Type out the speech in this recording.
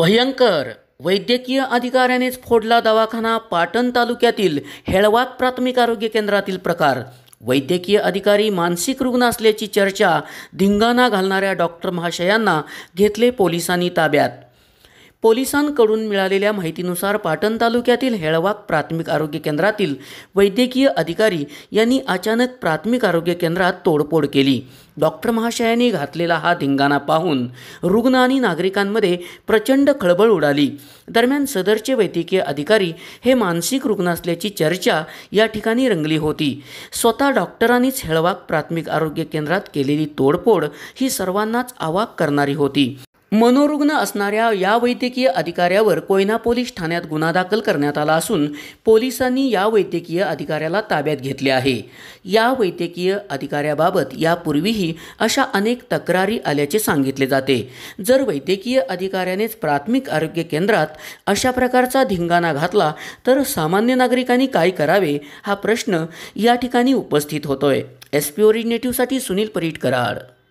भयंकर वैद्यकीय अधिकाऱ्यानेच फोडला दवाखाना पाटण तालुक्यातील हेळवाक प्राथमिक आरोग्य केंद्रातील प्रकार वैद्यकीय अधिकारी मानसिक रुग्ण असल्याची चर्चा धिंगाणा घालणाऱ्या डॉक्टर महाशयांना घेतले पोलिसांनी ताब्यात पोलिसांकडून मिळालेल्या माहितीनुसार पाटण तालुक्यातील हेळवाक प्राथमिक आरोग्य केंद्रातील वैद्यकीय अधिकारी यांनी अचानक प्राथमिक आरोग्य केंद्रात तोडफोड केली डॉक्टर महाशयांनी घातलेला हा धिंगाणा पाहून रुग्ण आणि नागरिकांमध्ये प्रचंड खळबळ उडाली दरम्यान सदरचे वैद्यकीय अधिकारी हे मानसिक रुग्ण असल्याची चर्चा या ठिकाणी रंगली होती स्वतः डॉक्टरांनीच हेळवाक प्राथमिक आरोग्य केंद्रात केलेली तोडफोड ही सर्वांनाच आवाक करणारी होती मनोरुग्ण असणाऱ्या या वैद्यकीय अधिकाऱ्यावर कोयना पोलीस ठाण्यात गुन्हा दाखल करण्यात आला असून पोलिसांनी या वैद्यकीय अधिकाऱ्याला ताब्यात घेतले आहे या वैद्यकीय अधिकाऱ्याबाबत यापूर्वीही अशा अनेक तक्रारी आल्याचे सांगितले जाते जर वैद्यकीय अधिकाऱ्यानेच प्राथमिक आरोग्य केंद्रात अशा प्रकारचा धिंगाणा घातला तर सामान्य नागरिकांनी काय करावे हा प्रश्न या ठिकाणी उपस्थित होतोय एस पी ओरिजिनेटिव्हसाठी सुनील परीट कराड